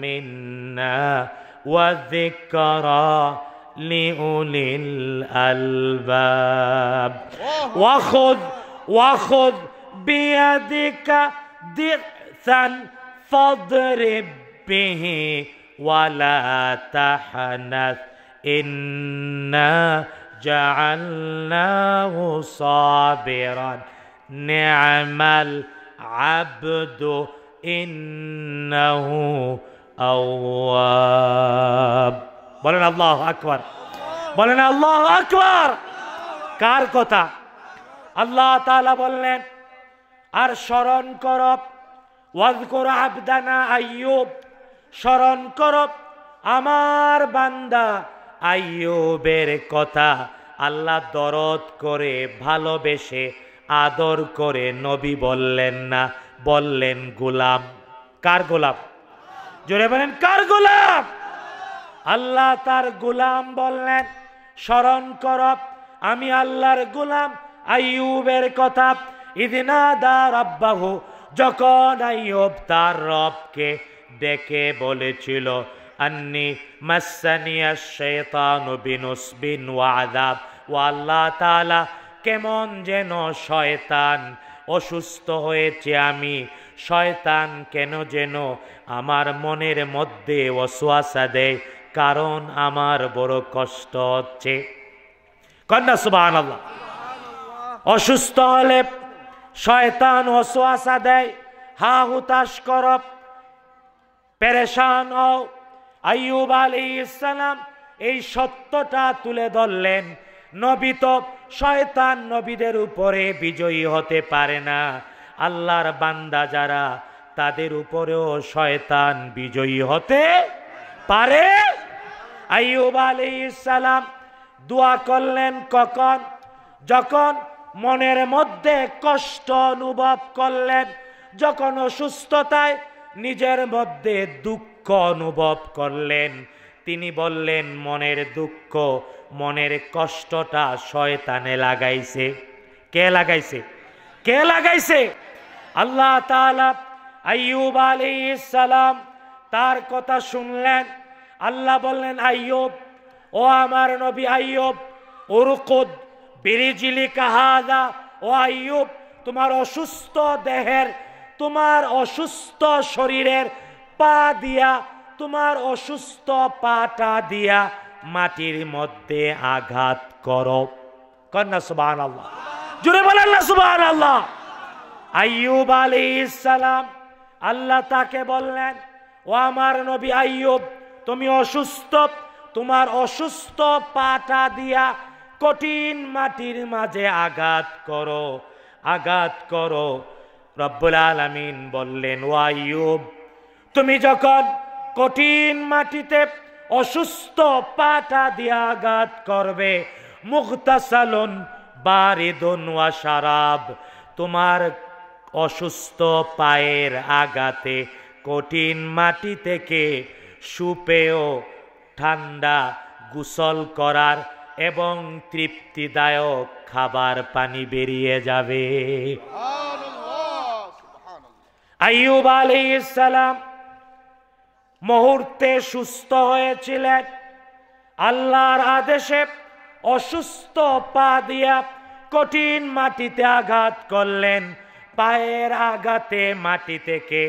منا وذكرى لأولي الألباب وخذ وخذ بيدك درثا فاضرب به ولا تحنث إنا جعلناه صابرا نعم العبد ইন্নাহু আওয়াব বলেন আল্লাহ আকবার বলেন আল্লাহ আকবার কার কথা আল্লাহ তাআলা বললেন আর স্মরণ করব ওয়াজকুর আবদানা আইয়ুব স্মরণ করব আমার বান্দা আইয়ুবের কথা আল্লাহ দরদ করে ভালোবেসে আদর করে নবী বললেন না বললেন গোলাম কার গোলাম জোরে বলেন কার গোলাম আল্লাহ তার গোলাম বললেন স্মরণ করব আমি আল্লাহর গোলাম আইয়ুবের কথা ইদিনা দার রব্বাহু যখন আইয়ুব তার রবকে ডেকে বলেছিল আন্নি মাসানিয়া শেতান বিনুসবিন ওয়াদাব ও আল্লাহ তালা কেমন যেন শয়তান অসুস্থ হয়েছে আমি শয়তান কেন যেন আমার মনের মধ্যে অসুয়াশা দেয় কারণ আমার বড় কষ্ট হচ্ছে কন্যা সুবাহ অসুস্থ হলে শয়তান অসুয়াশা দেয় হা হুতাশ কর পেরেশান হও আইয়ুব আলী ইসলাম এই সত্যটা তুলে ধরলেন নবী তো শয়তান নবীদের উপরে বিজয়ী হতে পারে না আল্লাহর বান্দা যারা তাদের উপরেও শয়তান বিজয়ী হতে পারে আইয়ুব আলী ইসালাম দোয়া করলেন কখন যখন মনের মধ্যে কষ্ট অনুভব করলেন যখন অসুস্থতায় নিজের মধ্যে দুঃখ অনুভব করলেন তিনি বললেন মনের দুঃখ মনের কষ্টটা শয়তানে লাগাইছে কে লাগাইছে কে লাগাইছে আল্লাহ তালা আইয়ুব আলী সালাম তার কথা শুনলেন আল্লাহ বললেন আইয়ুব ও আমার নবী আইয়ুব ওরুকুদ বিরিজিলি কাহাদা ও আইয়ুব তোমার অসুস্থ দেহের তোমার অসুস্থ শরীরের পা দিয়া তোমার অসুস্থ পাটা দিয়া মাটির মধ্যে আঘাত করো কন্যা সুবাহ আল্লাহ জুড়ে বলেন না সুবাহ আল্লাহ আইয়ুব আলী ইসালাম আল্লাহ তাকে বললেন ও আমার নবী আইয়ুব তুমি অসুস্থ তোমার অসুস্থ পাটা দিয়া কঠিন মাটির মাঝে আঘাত করো আঘাত করো রব্বুল আলমিন বললেন ও আইব তুমি যখন কঠিন মাটিতে অসুস্থ পাটা দিয়ে আঘাত করবে মুক্তাসালন বারে ওয়া সারাব তোমার অসুস্থ পায়ের আঘাতে কঠিন মাটি থেকে সুপেয় ঠান্ডা গুসল করার এবং তৃপ্তিদায়ক খাবার পানি বেরিয়ে যাবে আইয়ুব আলাইহিস সালাম মুহূর্তে সুস্থ হয়েছিলেন আল্লাহর আদেশে অসুস্থ পা দিয়া কঠিন মাটিতে আঘাত করলেন পায়ের আঘাতে মাটি থেকে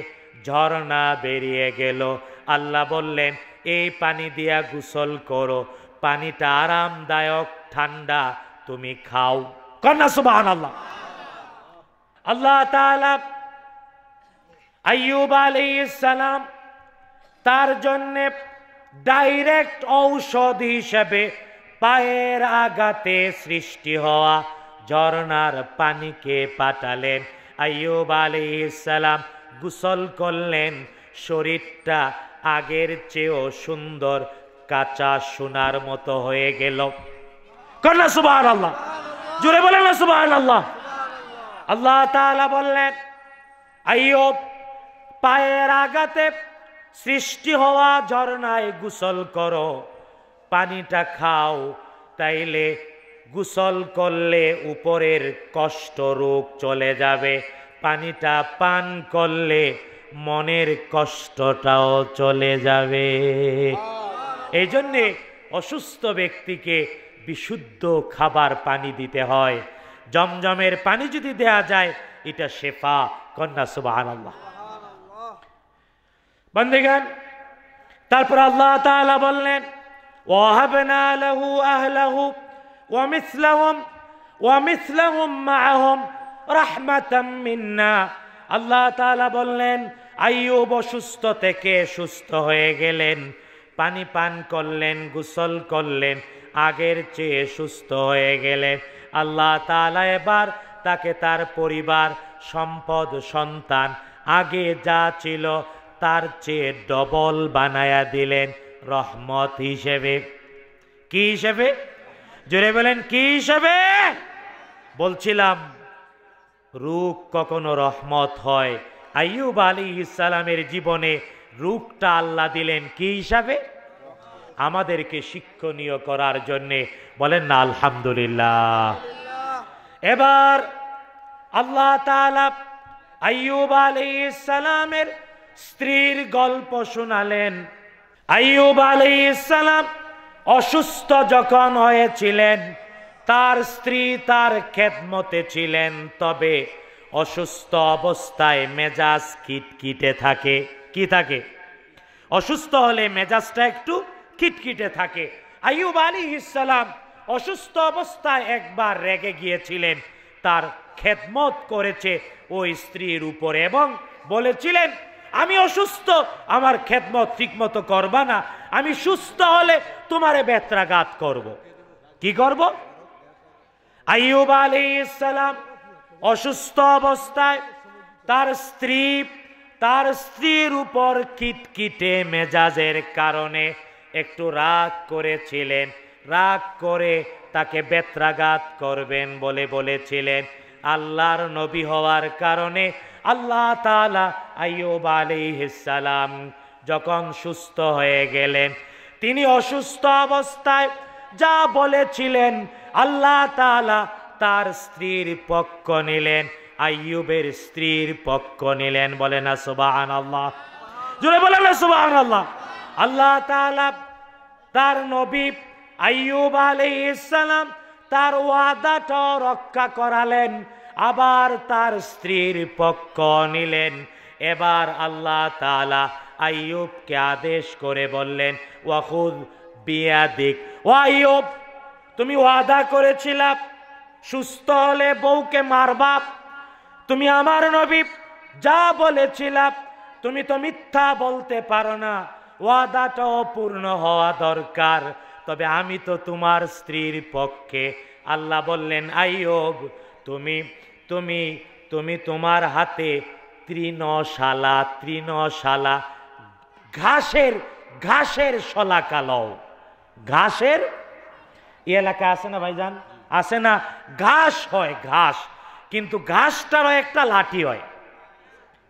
ঝর্ণা বেরিয়ে গেল আল্লাহ বললেন এই পানি দিয়া গোসল করো পানিটা আরামদায়ক ঠান্ডা তুমি খাও কন্যা সুবাহ আল্লাহ আল্লাহ আয়ুব আলী ইসালাম তার জন্যে ডাইরেক্ট ঔষধ হিসেবে পায়ের আগাতে সৃষ্টি হওয়া ঝর্নার পানিকে পাঠালেন আইয়ুব আলী ইসালাম গুসল করলেন শরীরটা আগের চেয়েও সুন্দর কাঁচা সোনার মতো হয়ে গেল কন্যা সুবাহ আল্লাহ জুড়ে বলেন না সুবাহ আল্লাহ আল্লাহ তালা বললেন আইয়ব পায়ের আগাতে সৃষ্টি হওয়া ঝর্ণায় গুসল করো পানিটা খাও তাইলে গুসল করলে উপরের কষ্ট রোগ চলে যাবে পানিটা পান করলে মনের কষ্টটাও চলে যাবে এই জন্যে অসুস্থ ব্যক্তিকে বিশুদ্ধ খাবার পানি দিতে হয় জমজমের পানি যদি দেয়া যায় এটা শেফা কন্যা সুবাহ আল্লাহ বন্দেগান তারপর আল্লাহ তাআলা বললেন ওয়াহাবনা লাহু আহলাহু ওয়া মিসলাহুম ওয়া মিসলাহুম মাআহুম রাহমাতাম মিন্না আল্লাহ তাআলা বললেন আইয়ুব অসুস্থ থেকে সুস্থ হয়ে গেলেন পানি পান করলেন গোসল করলেন আগের চেয়ে সুস্থ হয়ে গেলেন আল্লাহ তাআলা এবার তাকে তার পরিবার সম্পদ সন্তান আগে যা ছিল তার চেয়ে ডবল বানায়া দিলেন রহমত হিসেবে কি হিসেবে জোরে বলেন কি হিসেবে বলছিলাম রূপ কখনো রহমত হয় আইব আলী ইসালামের জীবনে রূপটা আল্লাহ দিলেন কি হিসাবে আমাদেরকে শিক্ষণীয় করার জন্যে বলেন না আলহামদুলিল্লাহ এবার আল্লাহ আইব আইয়ুব আলী ইসালামের স্ত্রীর গল্প শোনালেন আইব আলী ইসালাম অসুস্থ যখন হয়েছিলেন তার স্ত্রী তার খেদমতে ছিলেন তবে অসুস্থ অবস্থায় মেজাজ কিটকিটে থাকে কি থাকে অসুস্থ হলে মেজাজটা একটু কিটকিটে থাকে আইয়ুব আলী ইসালাম অসুস্থ অবস্থায় একবার রেগে গিয়েছিলেন তার খেদমত করেছে ওই স্ত্রীর উপর এবং বলেছিলেন আমি অসুস্থ আমার খেদমত ঠিকমতো করবা না আমি সুস্থ হলে তোমারে বেত্রাঘাত করব। কি করব আইয়ুব আলী অসুস্থ অবস্থায় তার স্ত্রী তার স্ত্রীর উপর কিটকিটে মেজাজের কারণে একটু রাগ করেছিলেন রাগ করে তাকে বেত্রাঘাত করবেন বলে বলেছিলেন আল্লাহর নবী হওয়ার কারণে আল্লাহ তালা আইয়ুব আলিহালাম যখন সুস্থ হয়ে গেলেন তিনি অসুস্থ অবস্থায় যা বলেছিলেন আল্লাহ তালা তার স্ত্রীর পক্ষ নিলেন আইয়ুবের স্ত্রীর পক্ষ নিলেন বলে না সুবাহান আল্লাহ জুড়ে বলে না সুবাহান আল্লাহ আল্লাহ তালা তার নবী আইয়ুব আলি ইসালাম তার ওয়াদাটা রক্ষা করালেন আবার তার স্ত্রীর পক্ষ নিলেন এবার আল্লাহ তালা আইয়ুবকে আদেশ করে বললেন ওয়াহুদ বিয়াদিক ও আইয়ুব তুমি ওয়াদা করেছিলা সুস্থ হলে বউকে মারবাপ তুমি আমার নবী যা বলেছিলা তুমি তো মিথ্যা বলতে পারো না ওয়াদাটা অপূর্ণ হওয়া দরকার তবে আমি তো তোমার স্ত্রীর পক্ষে আল্লাহ বললেন আইয়ব তুমি তুমি তুমি তোমার হাতে তৃণশালা তৃণশালা ঘাসের ঘাসের শলা কালাও ঘাসের এই এলাকা আছে না ভাইজান আছে না ঘাস হয় ঘাস কিন্তু ঘাসটারও একটা লাঠি হয়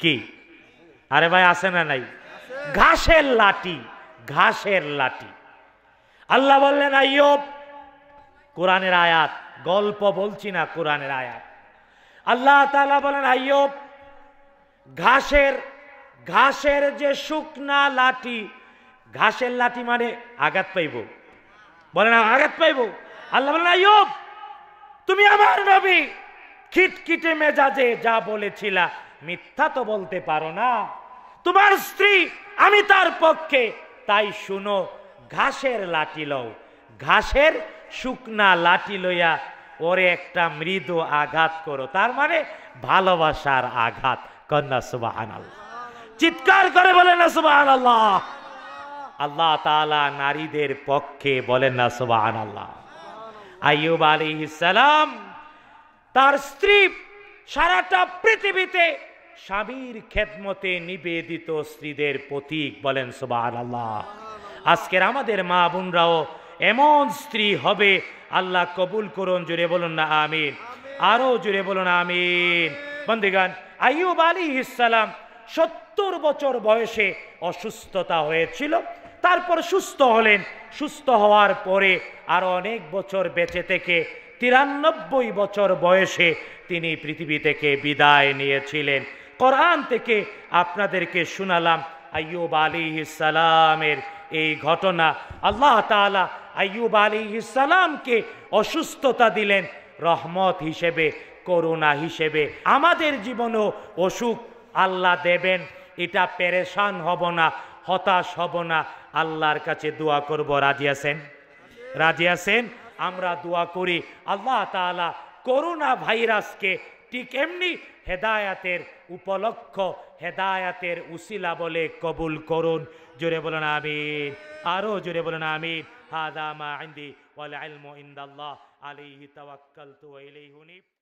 কি আরে ভাই আছে না নাই ঘাসের লাঠি ঘাসের লাঠি আল্লাহ বললেন আইয়ব কোরআনের আয়াত গল্প বলছি না কোরআনের আয়াত আল্লাহ তালা বলেন আইয়ব ঘাসের ঘাসের যে শুকনা লাঠি ঘাসের লাঠি মানে আঘাত পাইব বলেন আঘাত পাইব আল্লাহ বলেন আইয়ব তুমি আমার নবী খিটখিটে মেজাজে যা বলেছিলা মিথ্যা তো বলতে পারো না তোমার স্ত্রী আমি তার পক্ষে তাই শুনো ঘাসের লাঠি লও ঘাসের শুকনা লাঠি লইয়া ওরে একটা মৃদু আঘাত করো তার মানে ভালোবাসার আঘাত কন্যা সুবাহান চিৎকার করে বলেন না সুবাহান আল্লাহ আল্লাহ তালা নারীদের পক্ষে বলেন না সুবাহান আল্লাহ আইয়ুব আলী ইসালাম তার স্ত্রী সারাটা পৃথিবীতে স্বামীর খেদমতে নিবেদিত স্ত্রীদের প্রতীক বলেন সুবাহ আল্লাহ আজকের আমাদের মা বোনরাও এমন স্ত্রী হবে আল্লাহ কবুল করুন জুড়ে বলুন না আমিন আরও জুড়ে বলুন আমিন বন্দিগান আইব আলী ইসালাম সত্তর বছর বয়সে অসুস্থতা হয়েছিল তারপর সুস্থ হলেন সুস্থ হওয়ার পরে আর অনেক বছর বেঁচে থেকে তিরানব্বই বছর বয়সে তিনি পৃথিবী থেকে বিদায় নিয়েছিলেন কোরআন থেকে আপনাদেরকে শোনালাম আইয়ুব আলী ইসালামের এই ঘটনা আল্লাহ তালা আইয়ুব আলী ইসালামকে অসুস্থতা দিলেন রহমত হিসেবে করুণা হিসেবে আমাদের জীবনেও অসুখ আল্লাহ দেবেন এটা পেরেশান হব না হতাশ হব না আল্লাহর কাছে দোয়া করব রাজি আছেন রাজি আছেন আমরা দোয়া করি আল্লাহ তালা করোনা ভাইরাসকে ঠিক এমনি হেদায়াতের উপলক্ষ হেদায়াতের উসিলা বলে কবুল করুন জোরে বলুন আমিন আরও জোরে বলুন আমিন هذا ما عندي والعلم عند الله عليه توكلت وإليه نيب